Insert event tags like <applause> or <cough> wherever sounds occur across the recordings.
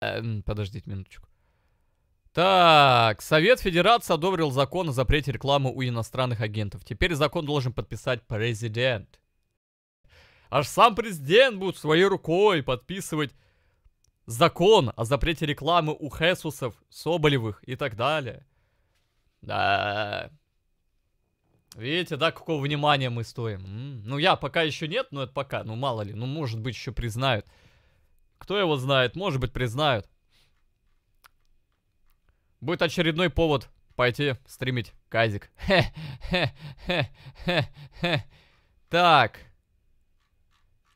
Эм, подождите минуточку. Так, Совет Федерации одобрил закон о запрете рекламы у иностранных агентов. Теперь закон должен подписать президент. Аж сам президент будет своей рукой подписывать закон о запрете рекламы у Хесусов, Соболевых и так далее. Да. Видите, да, какого внимания мы стоим? Ну, я пока еще нет, но это пока. Ну, мало ли, ну, может быть, еще признают. Кто его знает, может быть признают. Будет очередной повод пойти стримить Казик. <laughs> Хе, хе, хе, хе, хе. Так.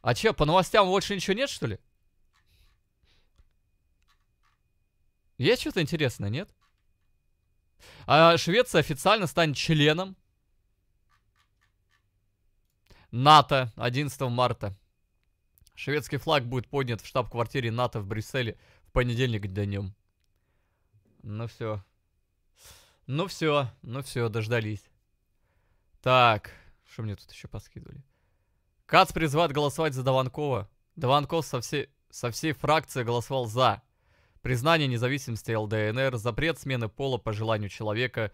А чё по новостям больше ничего нет, что ли? Есть что-то интересное, нет? А Швеция официально станет членом НАТО 11 марта. Шведский флаг будет поднят в штаб-квартире НАТО в Брюсселе в понедельник днем. Ну все. Ну все, ну все, дождались. Так, что мне тут еще поскидывали? Кац призывает голосовать за Даванкова. Даванков со всей, со всей фракции голосовал за. Признание независимости ЛДНР, запрет смены пола по желанию человека,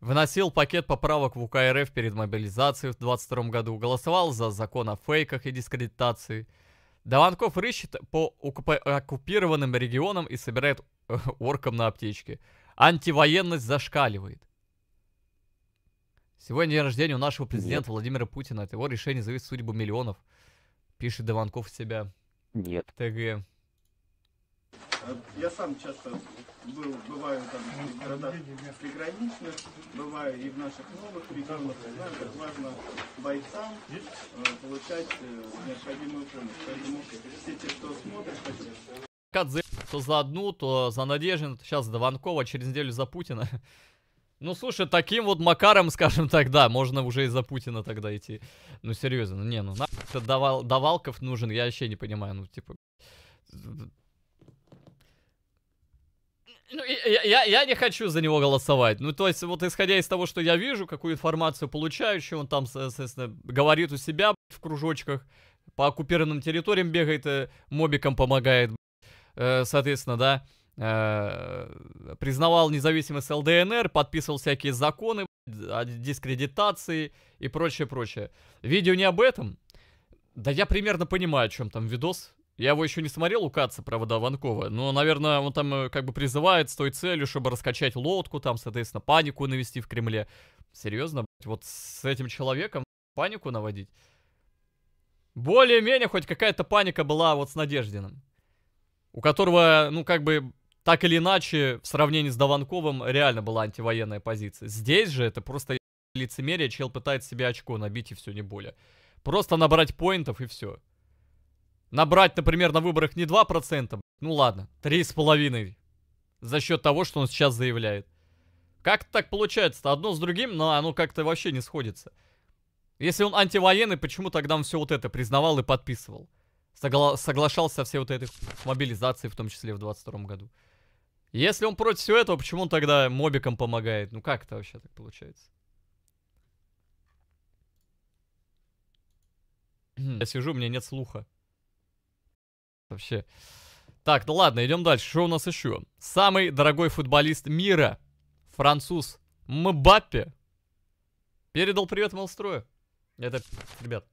выносил пакет поправок в УК РФ перед мобилизацией в 22 году, голосовал за закон о фейках и дискредитации – Даванков рыщет по оккупированным регионам и собирает э, оркам на аптечке. Антивоенность зашкаливает. Сегодня день рождения у нашего президента Нет. Владимира Путина. От его решения зависит судьба миллионов. Пишет Даванков себя. Нет. ТГ. А я сам часто был, бываю там в городах приграничных, бываю и в наших новых регионах, и знаю, как важно бойцам э, получать э, необходимую помощь. Поэтому все те, кто смотрит, хочу... То за одну, то за Надежину, то сейчас Ванкова, через неделю за Путина. <laughs> Ну, слушай, таким вот Макаром, <laughs> скажем так, да, можно уже из-за Путина тогда идти. Ну, серьезно, ну не, ну нахуй давал, давалков нужен, я вообще не понимаю, ну, типа... Ну, я, я, я не хочу за него голосовать. Ну, то есть, вот исходя из того, что я вижу, какую информацию получаю, что он там, соответственно, говорит у себя в кружочках, по оккупированным территориям бегает, э, мобикам помогает, э, соответственно, да, э, признавал независимость ЛДНР, подписывал всякие законы о дискредитации и прочее, прочее. Видео не об этом. Да я примерно понимаю, о чем там видос. Я его еще не смотрел у Каца про Водованкова, но, наверное, он там э, как бы призывает с той целью, чтобы раскачать лодку, там, соответственно, панику навести в Кремле. Серьезно, блядь, вот с этим человеком панику наводить? Более-менее хоть какая-то паника была вот с Надеждиным, у которого, ну, как бы, так или иначе, в сравнении с Даванковым реально была антивоенная позиция. Здесь же это просто лицемерие, чел пытается себе очко набить и все, не более. Просто набрать поинтов и все. Набрать, например, на выборах не 2%, ну ладно, 3,5%. За счет того, что он сейчас заявляет. Как так получается-то? Одно с другим, но оно как-то вообще не сходится. Если он антивоенный, почему тогда он все вот это признавал и подписывал? Согла соглашался со всей вот этой мобилизацией, в том числе в 22 году. Если он против всего этого, почему он тогда мобикам помогает? Ну как это вообще так получается? Я сижу, у меня нет слуха. Вообще. Так, ну ладно, идем дальше. Что у нас еще? Самый дорогой футболист мира. Француз. Мбаппе. Передал привет Малстрою. Это, ребят,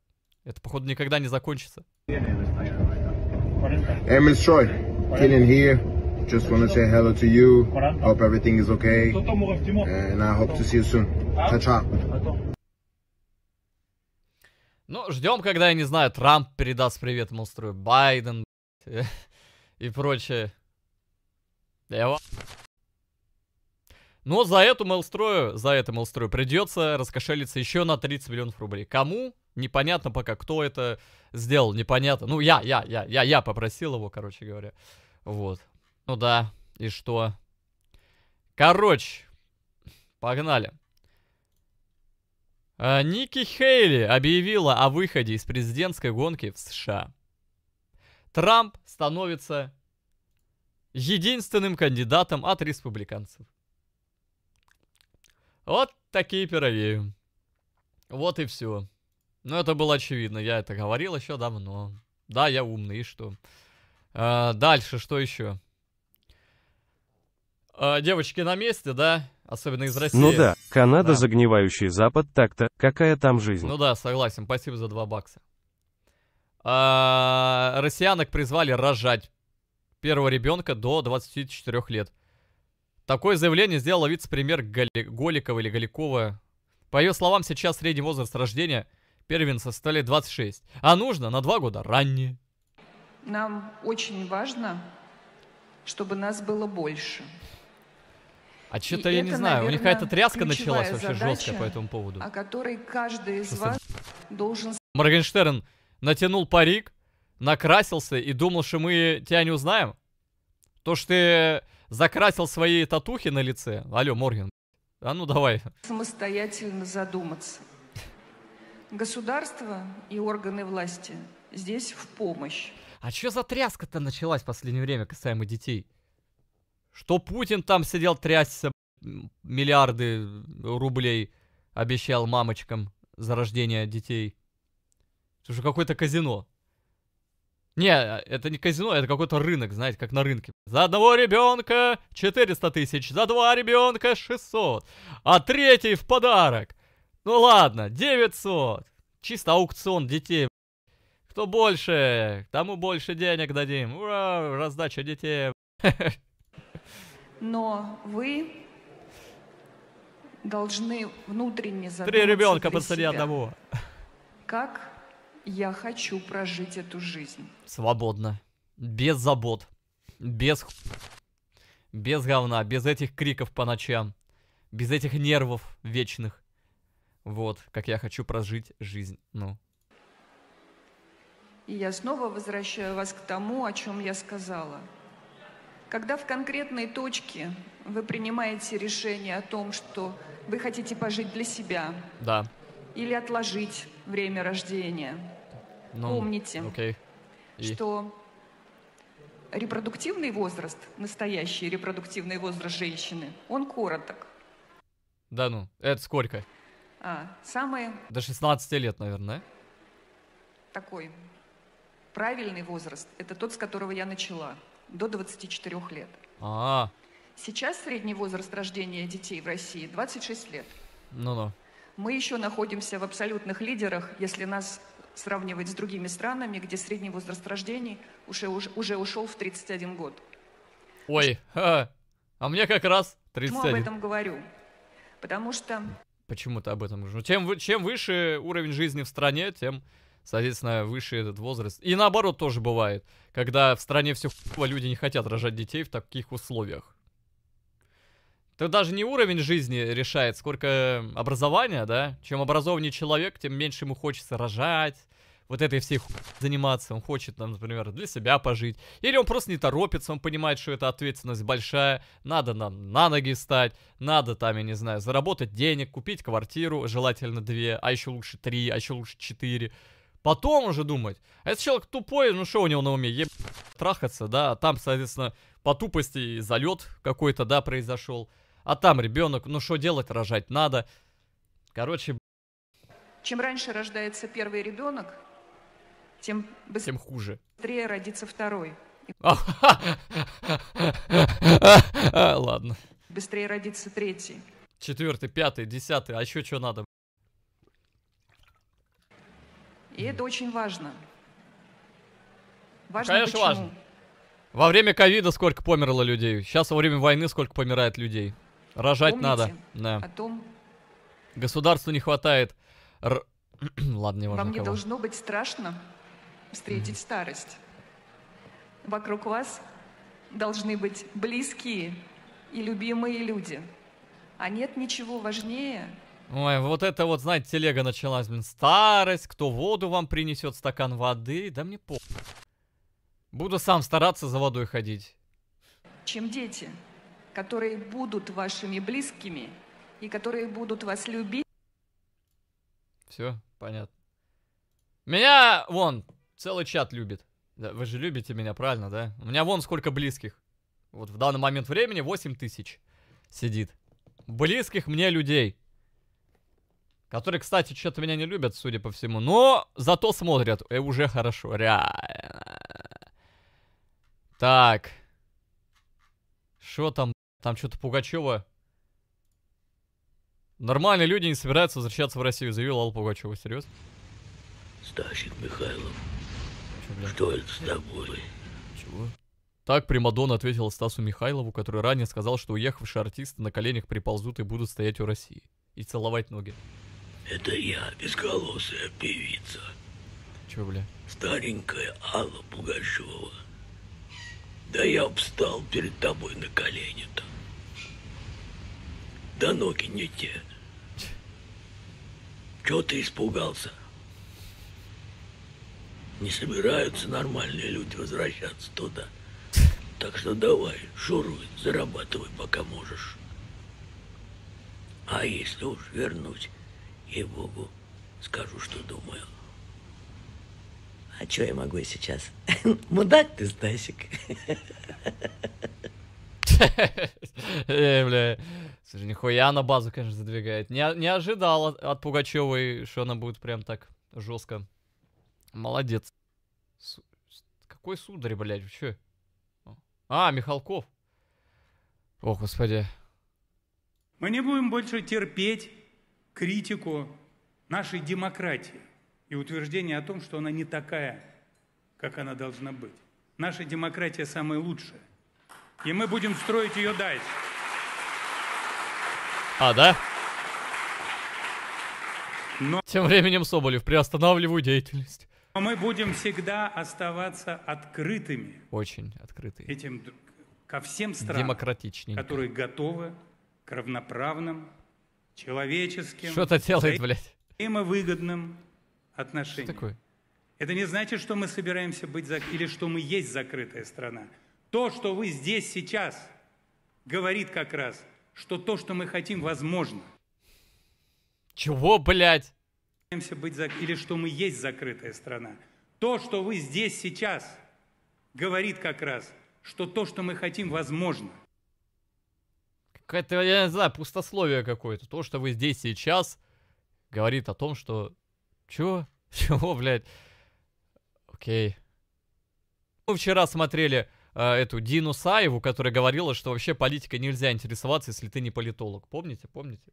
это, походу, никогда не закончится. Hey, Miss Troy, Kenan here. Just want to say hello to you. Hope everything is okay. And I hope to see you soon. Ciao-ciao. Ну, ждем, когда, я не знаю, Трамп передаст привет Монстру, Байден, и прочее. Но за эту мелстрою, за это мелстрою придется раскошелиться еще на 30 миллионов рублей. Кому? Непонятно пока, кто это сделал, непонятно. Ну, я, я, я, я, я попросил его, короче говоря. Вот. Ну да, и что? Короче, погнали. Э, Ники Хейли объявила о выходе из президентской гонки в США. Трамп становится единственным кандидатом от республиканцев. Вот такие пировеи. Вот и все. Но ну, это было очевидно, я это говорил еще давно. Да, я умный, и что? А, дальше, что еще? А, девочки на месте, да? Особенно из России. Ну да, Канада да. загнивающий Запад, так-то, какая там жизнь? Ну да, согласен, спасибо за два бакса. А, россиянок призвали рожать первого ребенка до 24 лет. Такое заявление сделала вице-премьер Гали... Голикова или Голикова. По ее словам, сейчас средний возраст рождения первенца стали 26, а нужно на два года ранее. Нам очень важно, чтобы нас было больше. А что-то я не знаю, наверное, у них какая-то тряска началась вообще жесткая по этому поводу. О которой каждый из вас должен... Моргенштерн натянул парик, накрасился и думал, что мы тебя не узнаем? То, что ты закрасил свои татухи на лице? Алло, Морген, а ну давай. Самостоятельно задуматься. Государство и органы власти здесь в помощь. А что за тряска-то началась в последнее время касаемо детей? Что Путин там сидел трясся, миллиарды рублей обещал мамочкам за рождение детей. Это же какое-то казино. Не, это не казино, это какой-то рынок, знаете, как на рынке. За одного ребенка 400 тысяч, за два ребенка 600, а третий в подарок. Ну ладно, 900. Чисто аукцион детей. Кто больше, тому больше денег дадим. Ура, раздача детей. Но вы должны внутренне задуматься Три ребенка посади одного. Как я хочу прожить эту жизнь. Свободно. Без забот. Без... Без говна. Без этих криков по ночам. Без этих нервов вечных. Вот, как я хочу прожить жизнь. Ну. И я снова возвращаю вас к тому, о чем я сказала. Когда в конкретной точке вы принимаете решение о том, что вы хотите пожить для себя, да или отложить время рождения. Но, ну, Помните, okay. И... что репродуктивный возраст, настоящий репродуктивный возраст женщины, он короток. Да ну, это сколько? А, самый... До 16 лет, наверное. Такой правильный возраст – это тот, с которого я начала, до 24 лет. А, -а, а Сейчас средний возраст рождения детей в России 26 лет. Ну-ну. Мы еще находимся в абсолютных лидерах, если нас сравнивать с другими странами, где средний возраст рождений уже, уже ушел в 31 год. Ой, а, а мне как раз 31. Почему об этом говорю? Потому что... Почему-то об этом говорю. Ну, чем, чем выше уровень жизни в стране, тем, соответственно, выше этот возраст. И наоборот тоже бывает, когда в стране все люди не хотят рожать детей в таких условиях. Тут даже не уровень жизни решает, сколько образования, да? Чем образованнее человек, тем меньше ему хочется рожать, вот этой всей ху... заниматься. Он хочет, там, например, для себя пожить. Или он просто не торопится, он понимает, что это ответственность большая. Надо нам на ноги встать, надо там, я не знаю, заработать денег, купить квартиру, желательно две, а еще лучше три, а еще лучше четыре. Потом уже думать. А если человек тупой, ну что у него на уме? Еб... трахаться, да? А там, соответственно, по тупости залет какой-то, да, произошел. А там ребенок, ну что делать, рожать надо. Короче... Чем раньше рождается первый ребенок, тем быстрее, тем хуже. быстрее родится второй. <laughs> Ладно. Быстрее родится третий. Четвертый, пятый, десятый, а еще что надо? И это очень важно. Важно Конечно, почему? важно. Во время ковида сколько померло людей. Сейчас во время войны сколько помирает людей. Рожать Помните надо. Да. О том... Государству не хватает. Р... <clears throat> Ладно, не важно. Вам не кого. должно быть страшно встретить mm-hmm. старость. Вокруг вас должны быть близкие и любимые люди. А нет ничего важнее. Ой, вот это вот, знаете, телега началась, блин. Старость, кто воду вам принесет, стакан воды, да мне по... Буду сам стараться за водой ходить. Чем дети которые будут вашими близкими и которые будут вас любить. Все, понятно. Меня вон целый чат любит. Да, вы же любите меня, правильно, да? У меня вон сколько близких. Вот в данный момент времени 8 тысяч сидит. Близких мне людей. Которые, кстати, что-то меня не любят, судя по всему. Но зато смотрят. И уже хорошо. Реально. Так. Что там? Там что-то Пугачева... Нормальные люди не собираются возвращаться в Россию, заявил Алла Пугачева. Серьезно? Стасик Михайлов, Чё, что это с тобой? Чего? Так Примадонна ответила Стасу Михайлову, который ранее сказал, что уехавшие артисты на коленях приползут и будут стоять у России. И целовать ноги. Это я, безголосая певица. Чё, бля? Старенькая Алла Пугачева. Да я встал перед тобой на колени-то. Да ноги не те. Чего ты испугался? Не собираются нормальные люди возвращаться туда. Так что давай, шуруй, зарабатывай, пока можешь. А если уж вернусь, и богу скажу, что думаю. А что я могу сейчас? <laughs> Мудак ты, Стасик. <laughs> Э, бля. Слушай, нихуя она базу, конечно, задвигает. Не, не ожидал от, от Пугачевой, что она будет прям так жестко. Молодец. С, какой сударь, блядь, вы А, Михалков. О, господи. Мы не будем больше терпеть критику нашей демократии и утверждение о том, что она не такая, как она должна быть. Наша демократия самая лучшая. И мы будем строить ее дальше. А, да? Но... Тем временем Соболев, приостанавливаю деятельность. Но мы будем всегда оставаться открытыми. Очень открытыми. Этим ко всем странам, которые готовы к равноправным, человеческим, что-то делает, блядь. выгодным отношениям. Что такое? Это не значит, что мы собираемся быть зак... или что мы есть закрытая страна. То, что вы здесь сейчас, говорит как раз – что то, что мы хотим, возможно. Чего, блядь? Быть зак... Или что мы есть закрытая страна. То, что вы здесь сейчас, говорит как раз, что то, что мы хотим, возможно. Какое-то, я не знаю, пустословие какое-то. То, что вы здесь сейчас, говорит о том, что... Чего? <laughs> Чего, блядь? Окей. Мы вчера смотрели Э, эту Дину Саеву, которая говорила, что вообще политикой нельзя интересоваться, если ты не политолог. Помните, помните?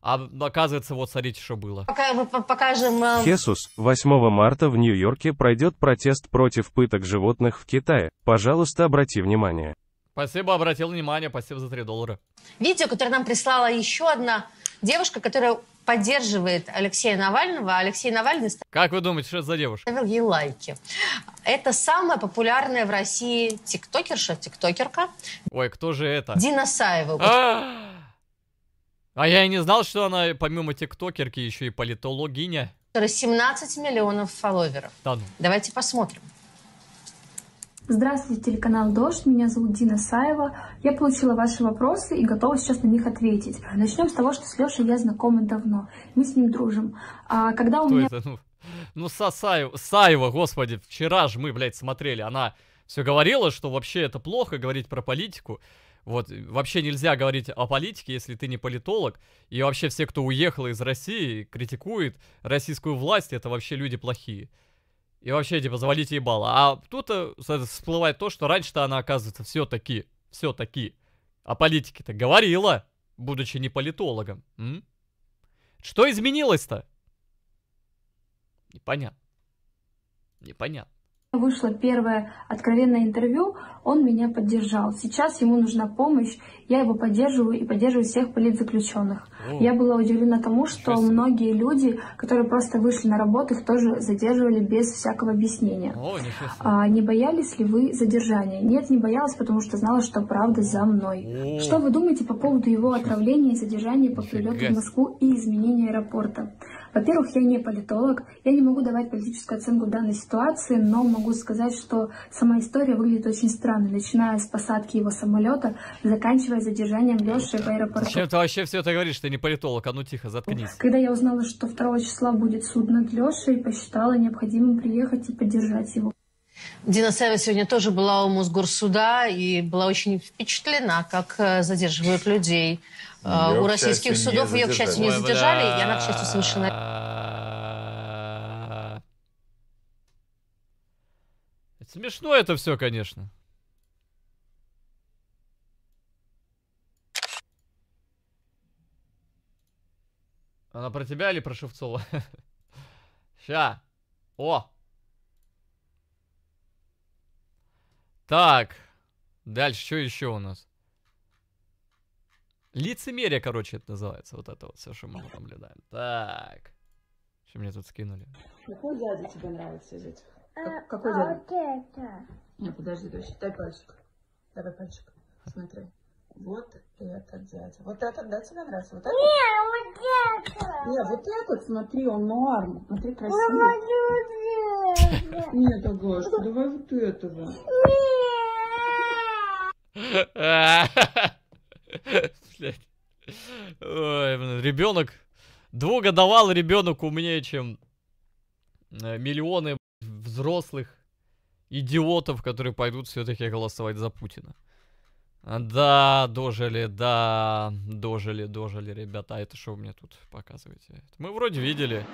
А оказывается, вот смотрите, что было. Пока мы покажем... Э, Хесус, 8 марта в Нью-Йорке пройдет протест против пыток животных в Китае. Пожалуйста, обрати внимание. Спасибо, обратил внимание, спасибо за 3 доллара. Видео, которое нам прислала еще одна девушка, которая поддерживает Алексея Навального, а Алексей Навальный Как вы думаете, что это за девушка? ставил ей лайки. Это самая популярная в России тиктокерша, тиктокерка Ой, кто же это? Дина Саева. А, а я и не знал, что она помимо тиктокерки еще и политологиня. которая 17 миллионов фолловеров. Да ну. Давайте посмотрим. Здравствуйте, телеканал «Дождь», меня зовут Дина Саева. Я получила ваши вопросы и готова сейчас на них ответить. Начнем с того, что с Лешей я знакома давно, мы с ним дружим. А когда у Кто меня... это? Ну, ну Сасаева, Саева, господи, вчера же мы, блядь, смотрели, она все говорила, что вообще это плохо говорить про политику. Вот, вообще нельзя говорить о политике, если ты не политолог. И вообще все, кто уехал из России, критикует российскую власть, это вообще люди плохие. И вообще, типа, завалите ебало. А тут э, э, всплывает то, что раньше-то она, оказывается, все-таки, все-таки о политике-то говорила, будучи не политологом. М? Что изменилось-то? Непонятно. Непонятно. Вышло первое откровенное интервью он меня поддержал. Сейчас ему нужна помощь, я его поддерживаю и поддерживаю всех политзаключенных. Mm. Я была удивлена тому, что Интересно. многие люди, которые просто вышли на работу, их тоже задерживали без всякого объяснения. Oh, а, не боялись ли вы задержания? Нет, не боялась, потому что знала, что правда за мной. Oh. Что вы думаете по поводу его отравления и задержания по прилету в Москву и изменения аэропорта? Во-первых, я не политолог, я не могу давать политическую оценку данной ситуации, но могу сказать, что сама история выглядит очень странно, начиная с посадки его самолета, заканчивая задержанием Леши в аэропорту. Чем ты вообще все это говоришь, что не политолог, а ну тихо, заткнись. Когда я узнала, что 2 числа будет суд над Лешей, посчитала необходимым приехать и поддержать его. Дина Сева сегодня тоже была у Мосгорсуда и была очень впечатлена, как э, задерживают людей ее, э, у российских судов. Ее, к счастью, не задержали, и она, к счастью, совершенно... Смешно это все, конечно. Она про тебя или про Шевцова? <laughs> Ща. О, Так. Дальше, что еще у нас? Лицемерие, короче, это называется. Вот это вот все, что мы наблюдаем. Так. Что мне тут скинули? Какой дядя тебе нравится из этих? Э, как, какой а дядя? Вот это. Не, подожди, дочь, дай пальчик. Давай пальчик. Смотри. Вот этот дядя. Вот этот, да, тебе нравится? Вот этот? Не, вот этот. Не, вот этот, смотри, он норм. Смотри, красивый. Нет, Агаш, давай вот этого. Ой, блин, ребенок. Двугодовал ребенок умнее, чем э, миллионы взрослых идиотов, которые пойдут все-таки голосовать за Путина. Да, дожили, да, дожили, дожили, ребята. А это что вы мне тут показываете? мы вроде видели.